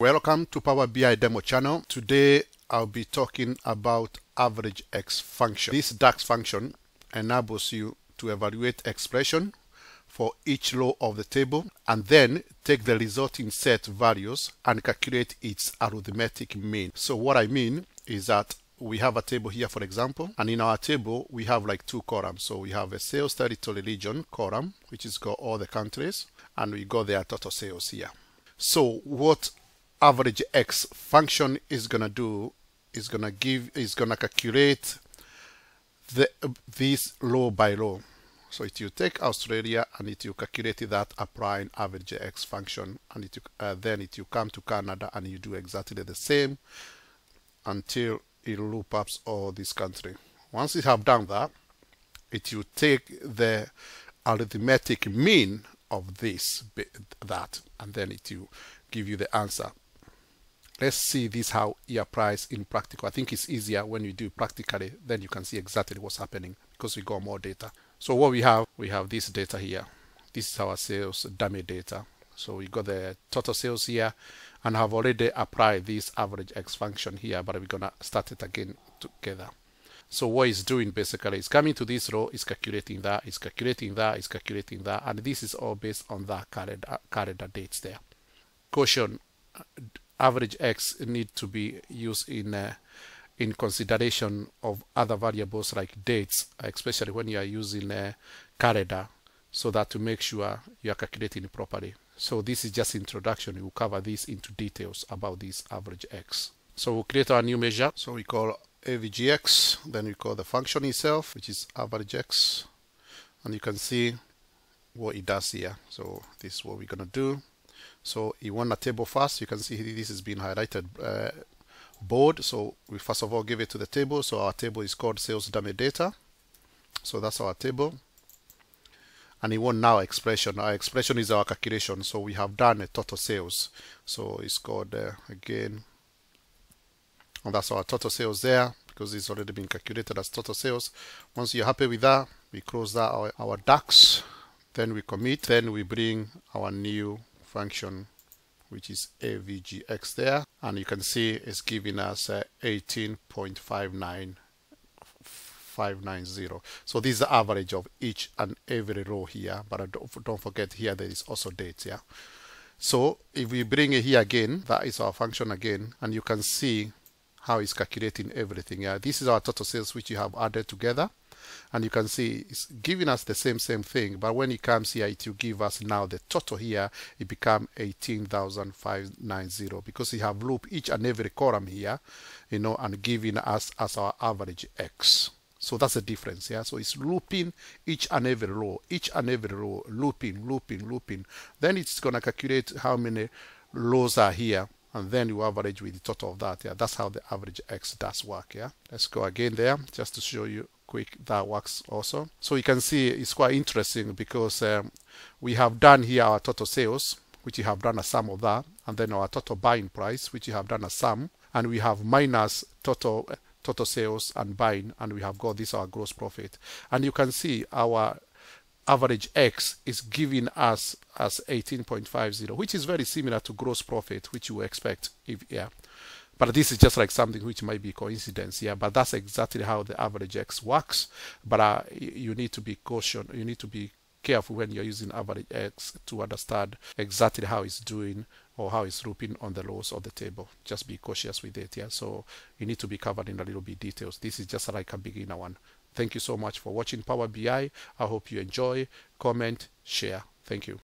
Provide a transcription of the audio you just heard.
Welcome to Power BI demo channel. Today I'll be talking about average X function. This DAX function enables you to evaluate expression for each row of the table and then take the resulting set values and calculate its arithmetic mean. So what I mean is that we have a table here for example and in our table we have like two columns so we have a sales territory region column which is got all the countries and we got their total sales here so what average x function is gonna do is gonna give is gonna calculate the this law by law. so it you take Australia and it you calculate that applying average x function and it you, uh, then it you come to Canada and you do exactly the same until it loop up all this country once you have done that it you take the arithmetic mean of this that and then it you give you the answer let's see this how it applies in practical. I think it's easier when you do practically, then you can see exactly what's happening because we got more data. So what we have, we have this data here. This is our sales dummy data. So we got the total sales here and have already applied this average X function here, but we're gonna start it again together. So what it's doing basically is coming to this row, it's calculating that, it's calculating that, it's calculating that, and this is all based on that calendar, calendar dates there. Caution, average x need to be used in uh, in consideration of other variables like dates, especially when you are using a uh, calendar, so that to make sure you are calculating properly. So this is just introduction. We'll cover this into details about this average x. So we'll create our new measure. So we call avgx, then we call the function itself, which is average x. And you can see what it does here. So this is what we're going to do. So you want a table first. You can see this is being highlighted uh, So we first of all give it to the table. So our table is called sales dummy data. So that's our table. And you want now expression. Our expression is our calculation. So we have done a total sales. So it's called uh, again. And that's our total sales there because it's already been calculated as total sales. Once you're happy with that, we close that our, our DAX. Then we commit. Then we bring our new function which is avgx there and you can see it's giving us uh, 18.59590 so this is the average of each and every row here but don't, don't forget here there is also dates yeah so if we bring it here again that is our function again and you can see how it's calculating everything. Yeah, this is our total sales which you have added together. And you can see it's giving us the same same thing, but when it comes here, it will give us now the total here, it become 18,590 because you have looped each and every column here, you know, and giving us as our average X. So that's the difference Yeah? So it's looping each and every row, each and every row, looping, looping, looping. Then it's going to calculate how many rows are here and then you average with the total of that yeah that's how the average x does work yeah let's go again there just to show you quick that works also so you can see it's quite interesting because um, we have done here our total sales which you have done a sum of that and then our total buying price which you have done a sum and we have minus total total sales and buying and we have got this our gross profit and you can see our average X is giving us as 18.50, which is very similar to gross profit, which you expect if, yeah. But this is just like something which might be coincidence, yeah. But that's exactly how the average X works. But uh, you need to be cautious. You need to be careful when you're using average X to understand exactly how it's doing or how it's looping on the lows of the table. Just be cautious with it, yeah. So you need to be covered in a little bit details. This is just like a beginner one. Thank you so much for watching Power BI. I hope you enjoy. Comment, share. Thank you.